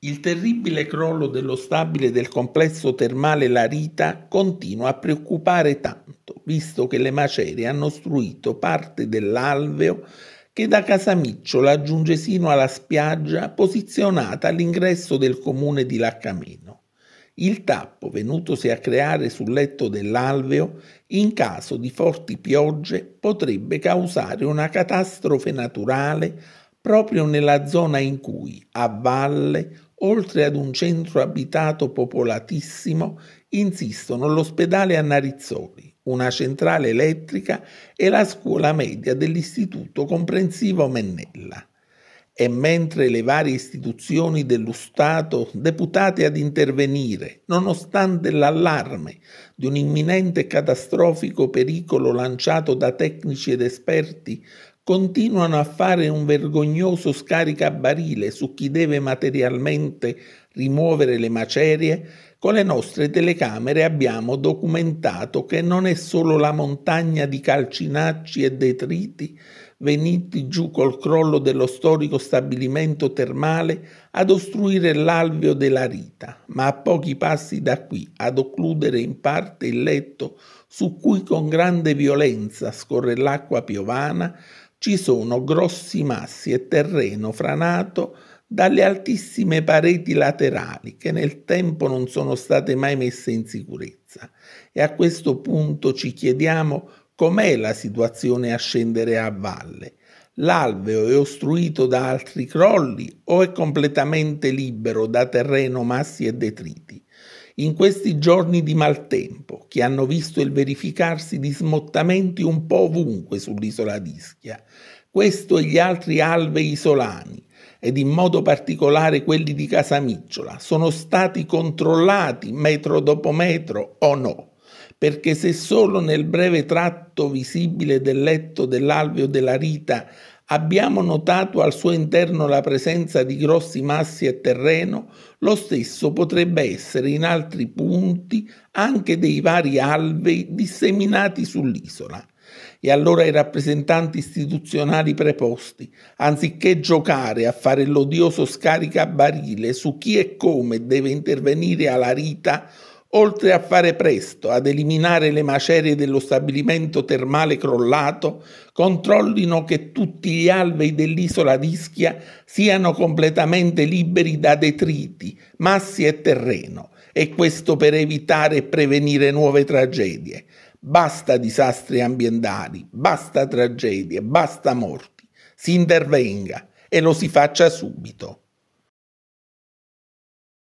Il terribile crollo dello stabile del complesso termale Larita continua a preoccupare tanto, visto che le macerie hanno ostruito parte dell'alveo che da Casamicciola giunge sino alla spiaggia posizionata all'ingresso del comune di Laccameno. Il tappo venutosi a creare sul letto dell'alveo, in caso di forti piogge, potrebbe causare una catastrofe naturale proprio nella zona in cui, a valle, oltre ad un centro abitato popolatissimo, insistono l'ospedale a Narizzoli, una centrale elettrica e la scuola media dell'istituto comprensivo Mennella. E mentre le varie istituzioni dello Stato deputate ad intervenire, nonostante l'allarme di un imminente catastrofico pericolo lanciato da tecnici ed esperti continuano a fare un vergognoso scaricabarile su chi deve materialmente rimuovere le macerie, con le nostre telecamere abbiamo documentato che non è solo la montagna di calcinacci e detriti veniti giù col crollo dello storico stabilimento termale ad ostruire l'alveo della Rita, ma a pochi passi da qui ad occludere in parte il letto su cui con grande violenza scorre l'acqua piovana, ci sono grossi massi e terreno franato dalle altissime pareti laterali che nel tempo non sono state mai messe in sicurezza. E a questo punto ci chiediamo com'è la situazione a scendere a valle. L'alveo è ostruito da altri crolli o è completamente libero da terreno, massi e detriti? In questi giorni di maltempo, che hanno visto il verificarsi di smottamenti un po' ovunque sull'isola d'Ischia, questo e gli altri alvei isolani, ed in modo particolare quelli di Casamicciola, sono stati controllati metro dopo metro o no? Perché se solo nel breve tratto visibile del letto dell'alveo della Rita abbiamo notato al suo interno la presenza di grossi massi e terreno, lo stesso potrebbe essere in altri punti anche dei vari alvei disseminati sull'isola. E allora i rappresentanti istituzionali preposti, anziché giocare a fare l'odioso scaricabarile su chi e come deve intervenire alla Rita, oltre a fare presto ad eliminare le macerie dello stabilimento termale crollato, controllino che tutti gli alvei dell'isola d'Ischia siano completamente liberi da detriti, massi e terreno, e questo per evitare e prevenire nuove tragedie. Basta disastri ambientali, basta tragedie, basta morti. Si intervenga e lo si faccia subito.